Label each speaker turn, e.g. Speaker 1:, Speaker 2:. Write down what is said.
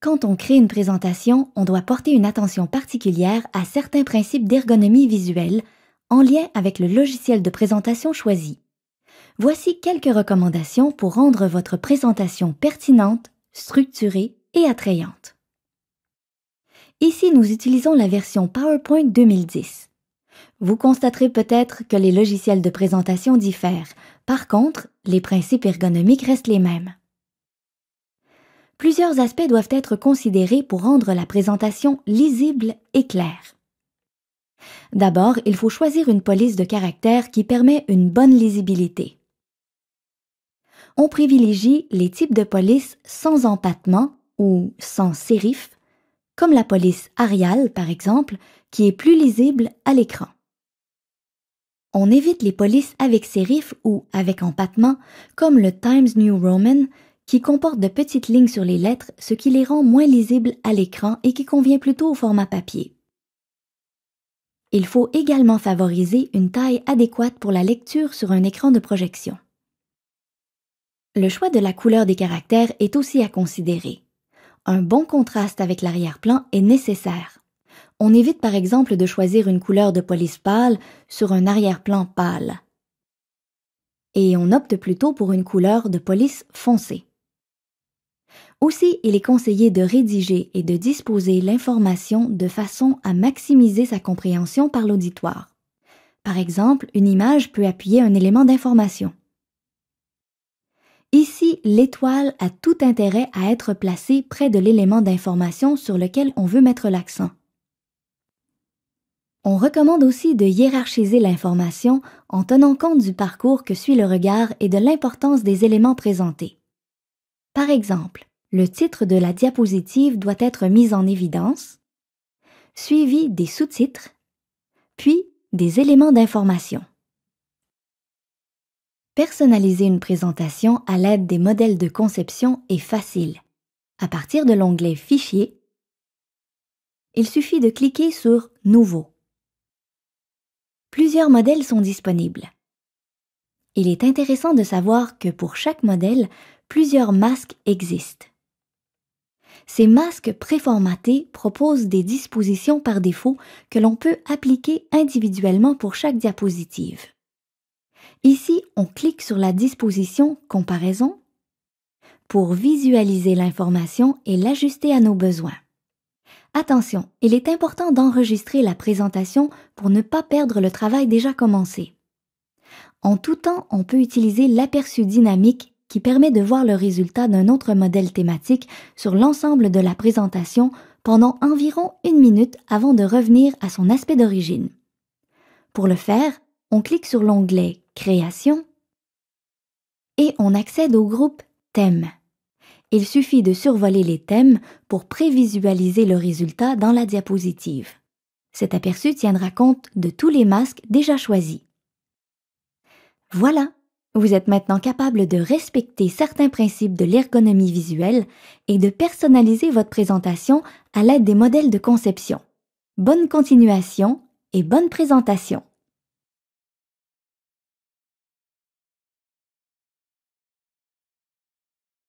Speaker 1: Quand on crée une présentation, on doit porter une attention particulière à certains principes d'ergonomie visuelle en lien avec le logiciel de présentation choisi. Voici quelques recommandations pour rendre votre présentation pertinente, structurée et attrayante. Ici, nous utilisons la version PowerPoint 2010. Vous constaterez peut-être que les logiciels de présentation diffèrent. Par contre, les principes ergonomiques restent les mêmes. Plusieurs aspects doivent être considérés pour rendre la présentation lisible et claire. D'abord, il faut choisir une police de caractère qui permet une bonne lisibilité. On privilégie les types de police sans empattement ou sans sérif comme la police Arial par exemple, qui est plus lisible à l'écran. On évite les polices avec sérif ou avec empattement, comme le Times New Roman, qui comporte de petites lignes sur les lettres, ce qui les rend moins lisibles à l'écran et qui convient plutôt au format papier. Il faut également favoriser une taille adéquate pour la lecture sur un écran de projection. Le choix de la couleur des caractères est aussi à considérer un bon contraste avec l'arrière-plan est nécessaire. On évite par exemple de choisir une couleur de police pâle sur un arrière-plan pâle. Et on opte plutôt pour une couleur de police foncée. Aussi, il est conseillé de rédiger et de disposer l'information de façon à maximiser sa compréhension par l'auditoire. Par exemple, une image peut appuyer un élément d'information. Ici, l'étoile a tout intérêt à être placée près de l'élément d'information sur lequel on veut mettre l'accent. On recommande aussi de hiérarchiser l'information en tenant compte du parcours que suit le regard et de l'importance des éléments présentés. Par exemple, le titre de la diapositive doit être mis en évidence, suivi des sous-titres, puis des éléments d'information. Personnaliser une présentation à l'aide des modèles de conception est facile. À partir de l'onglet Fichier, il suffit de cliquer sur Nouveau. Plusieurs modèles sont disponibles. Il est intéressant de savoir que pour chaque modèle, plusieurs masques existent. Ces masques préformatés proposent des dispositions par défaut que l'on peut appliquer individuellement pour chaque diapositive. Ici, on clique sur la disposition Comparaison pour visualiser l'information et l'ajuster à nos besoins. Attention, il est important d'enregistrer la présentation pour ne pas perdre le travail déjà commencé. En tout temps, on peut utiliser l'aperçu dynamique qui permet de voir le résultat d'un autre modèle thématique sur l'ensemble de la présentation pendant environ une minute avant de revenir à son aspect d'origine. Pour le faire, on clique sur l'onglet création et on accède au groupe thème. Il suffit de survoler les thèmes pour prévisualiser le résultat dans la diapositive. Cet aperçu tiendra compte de tous les masques déjà choisis. Voilà, vous êtes maintenant capable de respecter certains principes de l'ergonomie visuelle et de personnaliser votre présentation à l'aide des modèles de conception. Bonne continuation et bonne présentation.